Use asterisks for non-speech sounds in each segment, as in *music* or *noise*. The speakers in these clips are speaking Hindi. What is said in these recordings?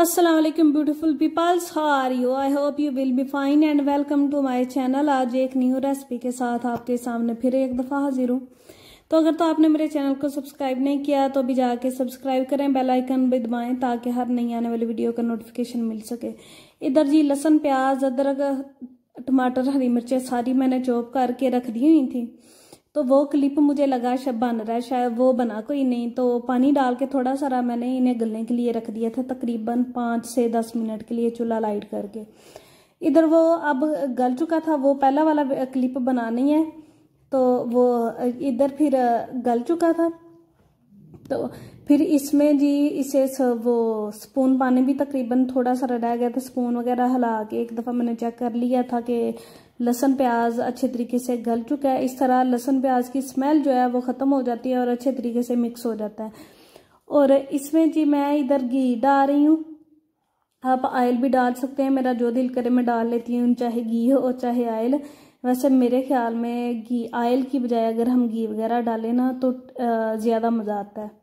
Aslam beautiful peoples are you I hope you will be fine and welcome to my channel आज एक न्यू रेसिपी के साथ आपके सामने फिर एक दफ़ा हाजिर हूँ तो अगर तो आपने मेरे चैनल को सब्सक्राइब नहीं किया तो अभी जाके सब्सक्राइब करें बेल आइकन भी दबाएं ताकि हर नई आने वाली वीडियो का नोटिफिकेशन मिल सके इधर जी लहसन प्याज अदरक टमाटर हरी मिर्चें सारी मैंने चॉप करके रख दी हुई थी तो वो क्लिप मुझे लगा शब बन रहा है शायद वो बना कोई नहीं तो पानी डाल के थोड़ा सारा मैंने इन्हें गलने के लिए रख दिया था तकरीबन पाँच से दस मिनट के लिए चूल्हा लाइट करके इधर वो अब गल चुका था वो पहला वाला क्लिप बनानी है तो वो इधर फिर गल चुका था तो फिर इसमें जी इसे वो स्पून पानी भी तकरीबन थोड़ा सा रह गया था स्पून वगैरह हिला के एक दफ़ा मैंने चेक कर लिया था कि लहसन प्याज अच्छे तरीके से गल चुका है इस तरह लहसन प्याज की स्मेल जो है वो ख़त्म हो जाती है और अच्छे तरीके से मिक्स हो जाता है और इसमें जी मैं इधर घी डाल रही हूँ आप आयल भी डाल सकते हैं मेरा जो दिल करे मैं डाल लेती हूँ चाहे घी हो और चाहे आयल वैसे मेरे ख्याल में घी आयल की बजाय अगर हम घी वगैरह डालें ना तो ज़्यादा मज़ा आता है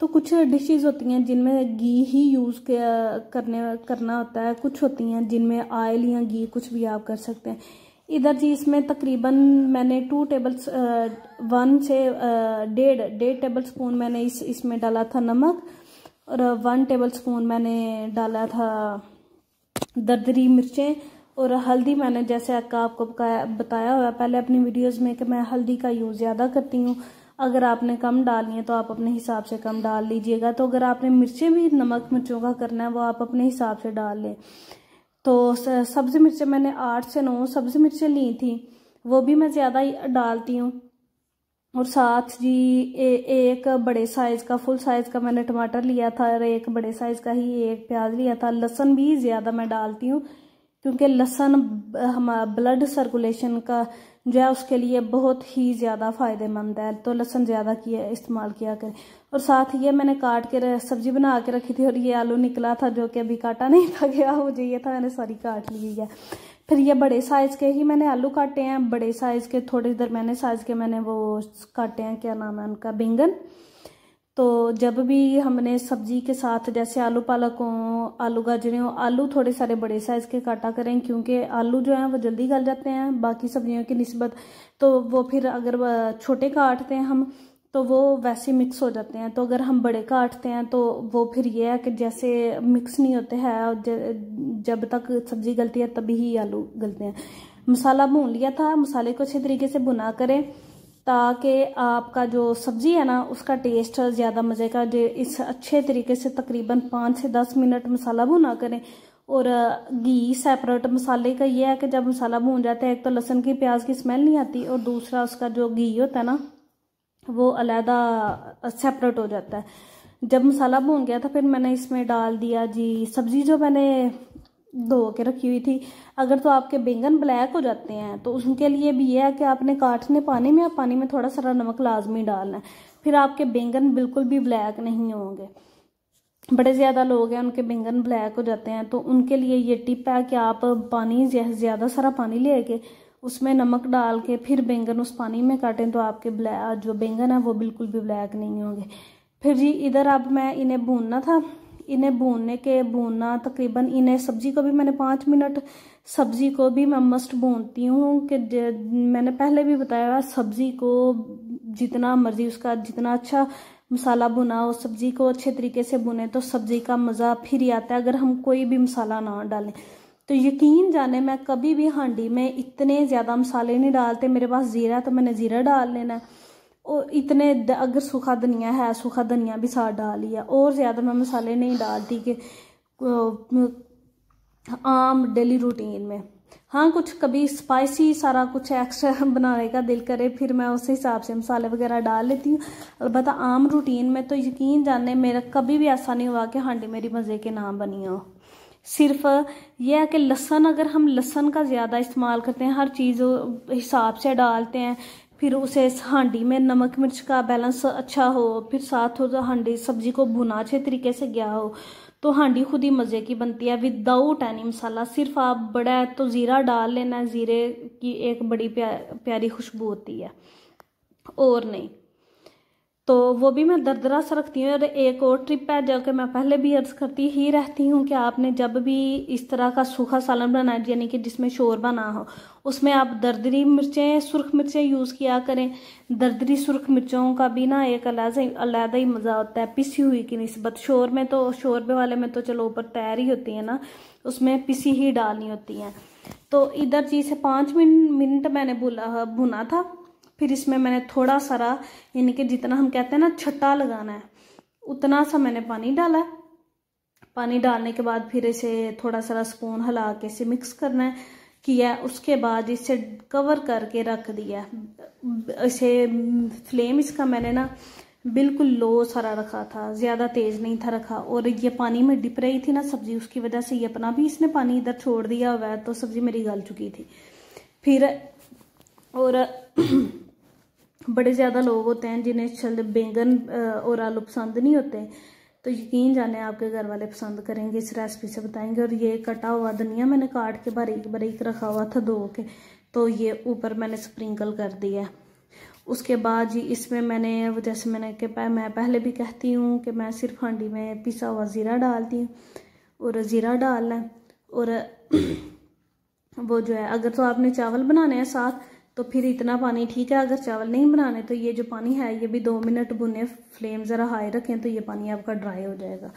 तो कुछ डिशेस होती हैं जिनमें घी ही यूज़ करने करना होता है कुछ होती हैं जिनमें ऑयल या घी कुछ भी आप कर सकते हैं इधर जी इसमें तकरीबन मैंने टू टेबल वन से डेढ़ डेढ़ टेबल स्पून मैंने इस इसमें डाला था नमक और वन टेबल स्पून मैंने डाला था दरदरी मिर्चें और हल्दी मैंने जैसे आपको बताया हुआ पहले अपनी वीडियोस में कि मैं हल्दी का यूज़ ज़्यादा करती हूँ अगर आपने कम डालनी है तो आप अपने हिसाब से कम डाल लीजिएगा तो अगर आपने मिर्चें भी नमक मिर्चों का करना है वो आप अपने हिसाब से डाल लें तो सब्जी मिर्चें मैंने आठ से नौ सब्जी मिर्चें ली थी वो भी मैं ज़्यादा डालती हूँ और साथ जी ए, एक बड़े साइज़ का फुल साइज़ का मैंने टमाटर लिया था और एक बड़े साइज़ का ही एक प्याज लिया था लहसन भी ज़्यादा मैं डालती हूँ क्योंकि लहसन हमारा ब्लड सर्कुलेशन का जो है उसके लिए बहुत ही ज़्यादा फ़ायदेमंद है तो लहसुन ज़्यादा किया इस्तेमाल किया करें और साथ ही ये मैंने काट के सब्जी बना के रखी थी और ये आलू निकला था जो कि अभी काटा नहीं था गया हो ये था मैंने सारी काट ली है फिर ये बड़े साइज़ के ही मैंने आलू काटे हैं बड़े साइज़ के थोड़े दरम्याने साइज़ के मैंने वो काटे हैं क्या नाम है उनका बैंगन तो जब भी हमने सब्जी के साथ जैसे आलू पालक हो आलू गाजरे हो आलू थोड़े सारे बड़े साइज़ के काटा करें क्योंकि आलू जो हैं वो जल्दी गल जाते हैं बाकी सब्जियों की नस्बत तो वो फिर अगर छोटे काटते हैं हम तो वो वैसे मिक्स हो जाते हैं तो अगर हम बड़े काटते हैं तो वो फिर ये है कि जैसे मिक्स नहीं होते हैं और जब तक सब्जी गलती है तभी ही आलू गलते हैं मसाला भून लिया था मसाले को अच्छे तरीके से भुना करें ताकि आपका जो सब्ज़ी है ना उसका टेस्ट ज़्यादा मज़े का जो इस अच्छे तरीके से तकरीबन पाँच से दस मिनट मसाला भुना करें और घी सेपरेट मसाले का ये है कि जब मसाला भून जाता है एक तो लहसन की प्याज की स्मेल नहीं आती और दूसरा उसका जो घी होता है ना वो अलहदा सेपरेट हो जाता है जब मसाला भून गया था फिर मैंने इसमें डाल दिया जी सब्ज़ी जो मैंने धो के रखी हुई थी अगर तो आपके बैंगन ब्लैक हो जाते हैं तो उनके लिए भी यह है कि आपने काटने पानी में या पानी में थोड़ा सारा नमक लाजमी डालना है फिर आपके बैंगन बिल्कुल भी ब्लैक नहीं होंगे बड़े ज़्यादा लोग हैं उनके बैंगन ब्लैक हो जाते हैं तो उनके लिए ये टिप है कि आप पानी ज़्यादा सारा पानी ले के उसमें नमक डाल के फिर बैंगन उस पानी में काटें तो आपके ब्लैक जो बैंगन है वो बिल्कुल भी ब्लैक नहीं होंगे फिर जी इधर अब मैं इन्हें भूनना था इन्हें भूनने के भूनना तकरीबन इन्हें सब्जी को भी मैंने पाँच मिनट सब्जी को भी मैं मस्ट भूनती हूँ कि मैंने पहले भी बताया सब्जी को जितना मर्जी उसका जितना अच्छा मसाला भुना हो सब्जी को अच्छे तरीके से भुने तो सब्जी का मज़ा फिर ही आता है अगर हम कोई भी मसाला ना डालें तो यकीन जाने मैं कभी भी हांडी में इतने ज़्यादा मसाले नहीं डालते मेरे पास ज़ीरा तो मैंने ज़ीरा डाल लेना है और इतने अगर सूखा धनिया है सूखा धनिया भी साथ डाली है और ज़्यादा मैं मसाले नहीं डालती कि आम डेली रूटीन में हाँ कुछ कभी स्पाइसी सारा कुछ एक्स्ट्रा बनाने का दिल करे फिर मैं उस हिसाब से मसाले वगैरह डाल लेती हूँ अलबत्त आम रूटीन में तो यकीन जाने मेरा कभी भी ऐसा नहीं हुआ कि हांडी मेरी मज़े के नाम बनी हो सिर्फ यह है कि लहसन अगर हम लहसन का ज़्यादा इस्तेमाल करते हैं हर चीज़ हिसाब से डालते हैं फिर उसे इस हांडी में नमक मिर्च का बैलेंस अच्छा हो फिर साथ हो हांडी सब्जी को भुना अच्छे तरीके से गया हो तो हांडी खुद ही मज़े की बनती है विदाउट एनी मसाला सिर्फ आप बड़ा तो ज़ीरा डाल लेना है ज़ीरे की एक बड़ी प्या, प्यारी खुशबू होती है और नहीं तो वो भी मैं दरदरा सा रखती हूँ और एक और ट्रिप है जो कि मैं पहले भी अर्ज करती ही रहती हूँ कि आपने जब भी इस तरह का सूखा सालन बनाया यानी कि जिसमें शोरबा ना हो उसमें आप दरदरी मिर्चें सुरख मिर्चें यूज़ किया करें दरदरी सुरख मिर्चों का भी ना एक अलहदा ही मज़ा होता है पिसी हुई की नस्बत शोर में तो शोरबे वाले में तो चलो ऊपर तैर ही होती है ना उसमें पिसी ही डालनी होती है तो इधर जी से पाँच मिनट मैंने बुला भुना था फिर इसमें मैंने थोड़ा सारा यानी कि जितना हम कहते हैं ना छट्टा लगाना है उतना सा मैंने पानी डाला पानी डालने के बाद फिर इसे थोड़ा सारा स्पून हिला के इसे मिक्स करना है किया उसके बाद इसे कवर करके रख दिया इसे फ्लेम इसका मैंने ना बिल्कुल लो सारा रखा था ज़्यादा तेज़ नहीं था रखा और ये पानी में डिप रही थी ना सब्ज़ी उसकी वजह से ये अपना भी इसने पानी इधर छोड़ दिया हुआ है तो सब्ज़ी मेरी गल चुकी थी फिर और बड़े ज़्यादा लोग होते हैं जिन्हें शलद बैंगन और आलू पसंद नहीं होते तो यकीन जाने आपके घर वाले पसंद करेंगे इस रेसिपी से बताएंगे और ये कटा हुआ धनिया मैंने काट के बारीक बारीक रखा हुआ था धो के तो ये ऊपर मैंने स्प्रिंकल कर दिया है उसके बाद जी इसमें मैंने जैसे मैंने कि मैं पहले भी कहती हूँ कि मैं सिर्फ हांडी में पिसा हुआ ज़ीरा डालती हूँ और ज़ीरा डालना और *clears throat* वो जो है अगर तो आपने चावल बनाने हैं साथ तो फिर इतना पानी ठीक है अगर चावल नहीं बनाने तो ये जो पानी है ये भी दो मिनट बुने फ्लेम ज़रा हाई रखें तो ये पानी आपका ड्राई हो जाएगा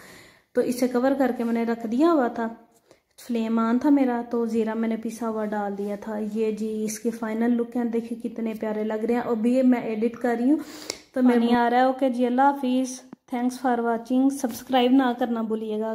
तो इसे कवर करके मैंने रख दिया हुआ था फ्लेम ऑन था मेरा तो ज़ीरा मैंने पिसा हुआ डाल दिया था ये जी इसके फाइनल लुक हैं देखिए कितने प्यारे लग रहे हैं अभी मैं एडिट कर रही हूँ तो मैं आ रहा है ओके जी अल्लाह हाफिज़ थैंक्स फॉर वॉचिंग सब्सक्राइब ना करना भूलिएगा